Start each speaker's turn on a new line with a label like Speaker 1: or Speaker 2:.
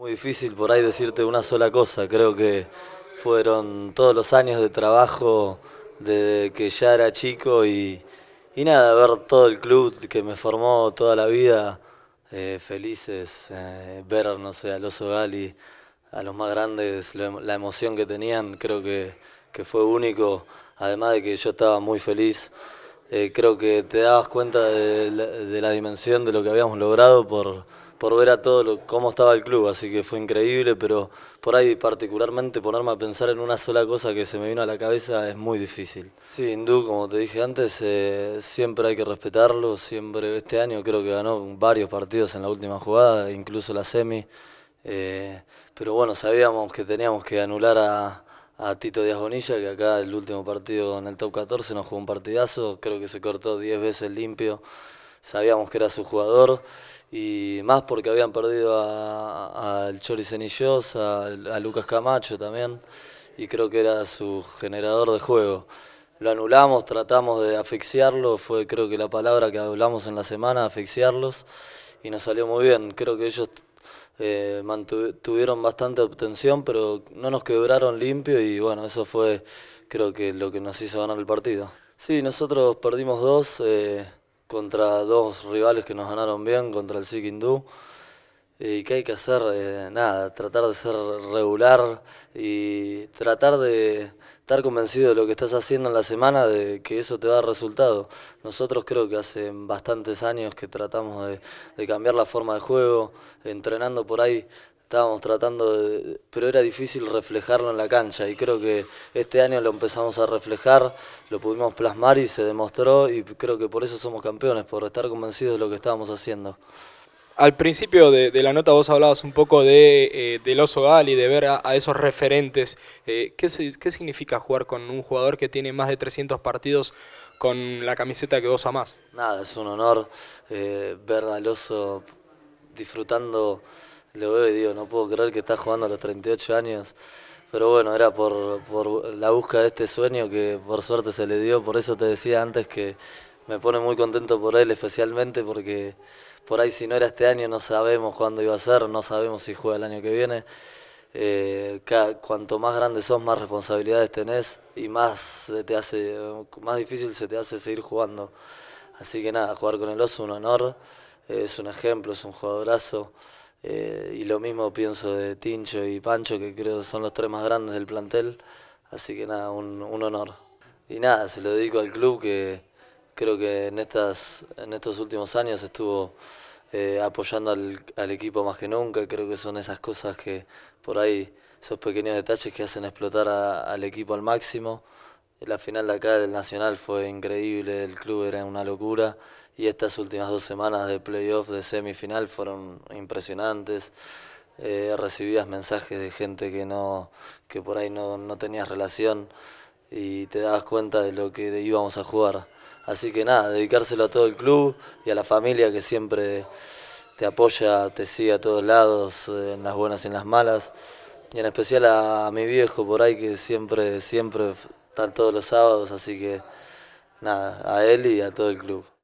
Speaker 1: Muy difícil por ahí decirte una sola cosa, creo que fueron todos los años de trabajo desde que ya era chico y, y nada, ver todo el club que me formó toda la vida, eh, felices, eh, ver, no sé, a los Gali, a los más grandes, la emoción que tenían, creo que, que fue único, además de que yo estaba muy feliz. Eh, creo que te dabas cuenta de la dimensión de lo que habíamos logrado por, por ver a todo cómo estaba el club, así que fue increíble, pero por ahí particularmente ponerme a pensar en una sola cosa que se me vino a la cabeza es muy difícil. Sí, Hindú, como te dije antes, eh, siempre hay que respetarlo, siempre este año creo que ganó varios partidos en la última jugada, incluso la semi, eh, pero bueno, sabíamos que teníamos que anular a, a Tito Díaz Bonilla, que acá el último partido en el top 14 nos jugó un partidazo, creo que se cortó 10 veces limpio sabíamos que era su jugador y más porque habían perdido al a Chori Cenillos, a, Lucas Camacho también y creo que era su generador de juego. Lo anulamos, tratamos de asfixiarlo, fue creo que la palabra que hablamos en la semana, asfixiarlos y nos salió muy bien. Creo que ellos eh, tuvieron bastante obtención, pero no nos quebraron limpio y bueno, eso fue creo que lo que nos hizo ganar el partido. Sí, nosotros perdimos dos. Eh, contra dos rivales que nos ganaron bien, contra el Sikindú y que hay que hacer eh, nada, tratar de ser regular y tratar de estar convencido de lo que estás haciendo en la semana, de que eso te da resultado. Nosotros creo que hace bastantes años que tratamos de, de cambiar la forma de juego, entrenando por ahí estábamos tratando de, pero era difícil reflejarlo en la cancha y creo que este año lo empezamos a reflejar, lo pudimos plasmar y se demostró y creo que por eso somos campeones, por estar convencidos de lo que estábamos haciendo. Al principio de, la nota vos hablabas un poco de, eh, del oso gal y de ver a, esos referentes. Eh, ¿qué, significa jugar con un jugador que tiene más de 300 partidos con la camiseta que vos amás? Nada, es un honor eh, ver al oso disfrutando. Lo veo y digo, no puedo creer que está jugando a los 38 años. Pero bueno, era por, por la búsqueda de este sueño que por suerte se le dio. Por eso te decía antes que me pone muy contento por él especialmente porque por ahí si no era este año no sabemos cuándo iba a ser, no sabemos si juega el año que viene. Eh, cuanto más grande sos, más responsabilidades tenés y más se te hace, más difícil se te hace seguir jugando. Así que nada, jugar con el oso es un honor, eh, es un ejemplo, es un jugadorazo. Eh, y lo mismo pienso de Tincho y Pancho, que creo que son los tres más grandes del plantel. Así que nada, un, un honor. Y nada, se lo dedico al club que, creo que en, estas, en estos últimos años estuvo eh, apoyando al, equipo más que nunca. Creo que son esas cosas que por ahí, esos pequeños detalles que hacen explotar al equipo al máximo. La final de acá del Nacional fue increíble, el club era una locura y estas últimas dos semanas de playoff, de semifinal, fueron impresionantes. Eh, recibías mensajes de gente que no que por ahí no, no tenías relación y te dabas cuenta de lo que íbamos a jugar. Así que nada, dedicárselo a todo el club y a la familia que siempre te apoya, te sigue a todos lados, eh, en las buenas y en las malas. Y en especial a, mi viejo por ahí que siempre, siempre está todos los sábados, así que nada, a él y a todo el club.